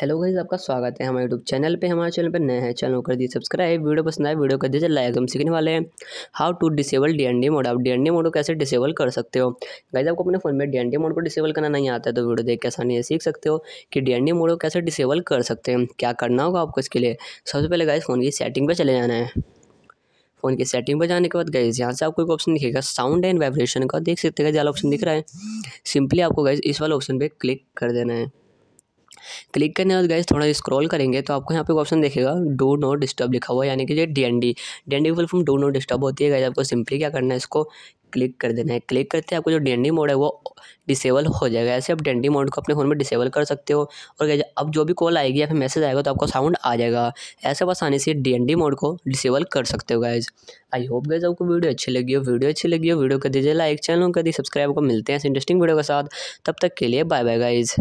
hello guys आपका स्वागत है हमारे यूट्यूब चैनल पे हमारे चैनल पे नए हैं चैनल कर दिए सब्सक्राइब वीडियो पसंद आए वीडियो कर दीजिए लाइक हम सीखने वाले हैं how to disable DND mode आप डीएनडी मोड को कैसे डिसेबल कर सकते हो गाइज आपको अपने फोन में डीएनडी मोड को डिसेबल करना नहीं आता है तो वीडियो देख के आसानी से सीख सकते हो कि डीएनडी मोड को कैसे डिसेबल कर सकते हैं क्या करना होगा आपको इसके लिए सबसे पहले गाइज फ़ोन की सेटिंग पर चले जाना है फ़ोन की सेटिंग पर जाने के बाद गाइज यहाँ से आपको एक ऑप्शन दिखेगा साउंड एंड वाइब्रेशन का देख सकते हैं गैस ऑप्शन दिख रहा है सिंपली आपको गाइज इस वाले ऑप्शन पर क्लिक कर देना है क्लिक करने बाद गाइज थोड़ा स्क्रॉल करेंगे तो आपको यहाँ पे ऑप्शन देखेगा डो नॉट डिस्टर्ब लिखा हुआ यानी कि जो D N D D N D full form do not disturb होती है गाइज आपको सिंपली क्या करना है इसको क्लिक कर देना है क्लिक करते हैं आपको जो डी मोड है वो डिसेबल हो जाएगा ऐसे आप डी मोड को अपने फ़ोन में डिसेबल कर सकते हो और अब जो भी कॉल आएगी या फिर मैसेज आएगा तो आपको साउंड आ जाएगा ऐसे आप आसानी से डी मोड को डिसेबल कर सकते हो गाइज आई होप गाइज आपको वीडियो अच्छी लगी हो वीडियो अच्छी लगी हो वीडियो कर दीजिए लाइक चैनल कर दी सब्सक्राइब को मिलते हैं इंटरेस्टिंग वीडियो के साथ तब तक के लिए बाय बाय गाइज़